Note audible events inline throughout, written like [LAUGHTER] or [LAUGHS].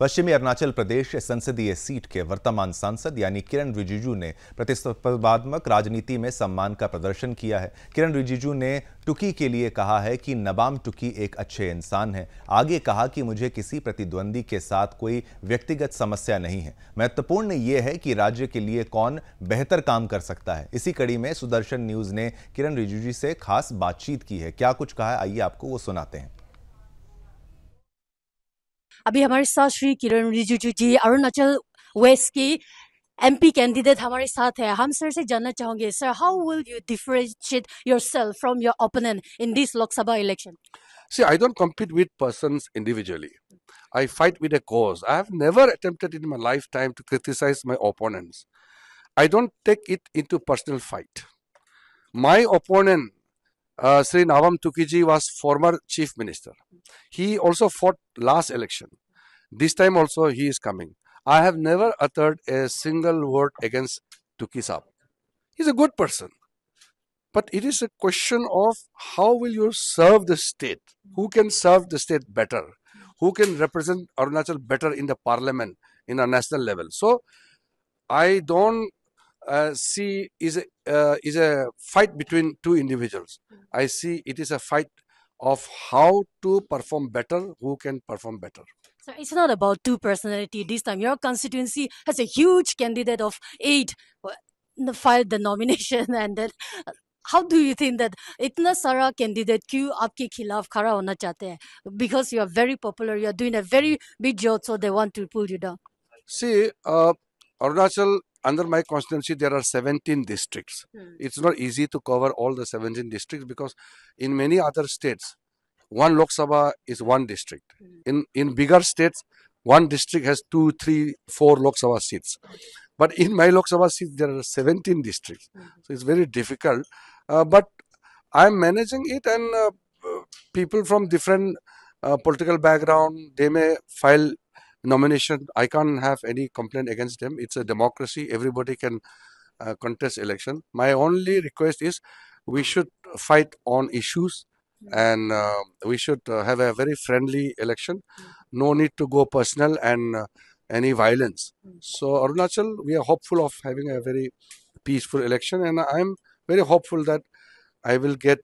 पश्चिमी अरुणाचल प्रदेश संसदीय सीट के वर्तमान सांसद यानी किरण रिजिजू ने प्रतिस्पर्धात्मक राजनीति में सम्मान का प्रदर्शन किया है किरण रिजिजू ने टुकी के लिए कहा है कि नबाम टुकी एक अच्छे इंसान हैं आगे कहा कि मुझे किसी प्रतिद्वंदी के साथ कोई व्यक्तिगत समस्या नहीं है महत्वपूर्ण ये है कि राज्य के लिए कौन बेहतर काम कर सकता है इसी कड़ी में सुदर्शन न्यूज़ ने किरण रिजिजू से खास बातचीत की है क्या कुछ कहा है आइए आपको वो सुनाते हैं अभी हमारे साथ श्री किरण रिजिजू जी अरुणाचल वेस्ट की MP candidate हमारे साथ है हम सर से जानना चाहोगे sir how will you differentiate yourself from your opponent in this Lok Sabha election? See, I don't compete with persons individually. I fight with a cause. I have never attempted in my lifetime to criticize my opponents. I don't take it into personal fight. My opponent uh, Sri Navam Tukiji was former chief minister. He also fought last election. This time also he is coming. I have never uttered a single word against Tuki He's a good person. But it is a question of how will you serve the state? Who can serve the state better? Who can represent Arunachal better in the parliament, in a national level? So I don't uh, see is a, uh, is a fight between two individuals. Hmm. I see it is a fight of how to perform better, who can perform better. So it's not about two personality this time. Your constituency has a huge candidate of eight filed the nomination [LAUGHS] and then uh, how do you think that itna sara candidate kyun aapke khilaf khara hona chahte hai because you are very popular you are doing a very big job so they want to pull you down see uh, arunachal under my constituency there are 17 districts hmm. it's not easy to cover all the 17 districts because in many other states one lok sabha is one district hmm. in in bigger states one district has two three four lok sabha seats but in my lok sabha seat there are 17 districts hmm. so it's very difficult uh, but i'm managing it and uh, uh people from different uh, political background they may file nomination. I can't have any complaint against them. It's a democracy. Everybody can uh, contest election. My only request is we should fight on issues and uh, we should uh, have a very friendly election. No need to go personal and uh, any violence. So Arunachal, we are hopeful of having a very peaceful election and I'm very hopeful that I will get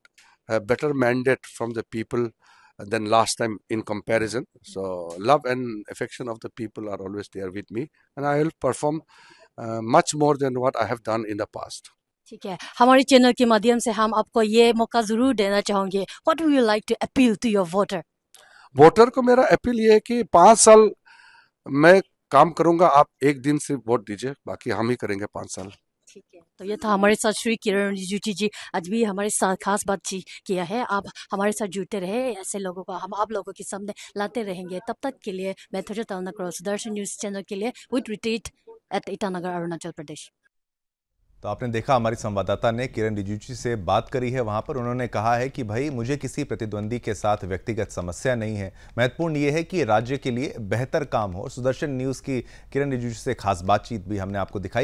a better mandate from the people than last time in comparison. So love and affection of the people are always there with me, and I will perform uh, much more than what I have done in the past. ठीक है हमारे channel के माध्यम से हम आपको ये मौका जरूर देना चाहेंगे what would you like to appeal to your voter voter को मेरा अपील ये है कि पांच साल मैं काम करूंगा आप एक दिन से वोट दीजिए बाकी हम ही करेंगे पांच साल ठीक है तो ये था हमारे साथ श्री किरण रिजिजू जी आज भी हमारे साथ खास बातचीत किया है आप हमारे साथ जुटे रहे ऐसे लोगों को हम आप लोगों के सामने लाते रहेंगे तब तक के लिए मैं थोड़ा तलना करो सुदर्शन न्यूज़ चैनल के लिए with retreat at Itanagar Arunachal Pradesh तो आपने देखा हमारी संवाददाता ने किरण रिजिजू से बात करी है वहाँ पर उन्होंने कहा है कि भाई मुझे किसी प्रतिद्वंदी के साथ व्यक्तिगत समस्या नहीं है महत्वपूर्ण ये है कि राज्य के लिए बेहतर काम हो सुदर्शन न्यूज़ की किरण रिजिजू से खास बातचीत भी हमने आपको दिखाई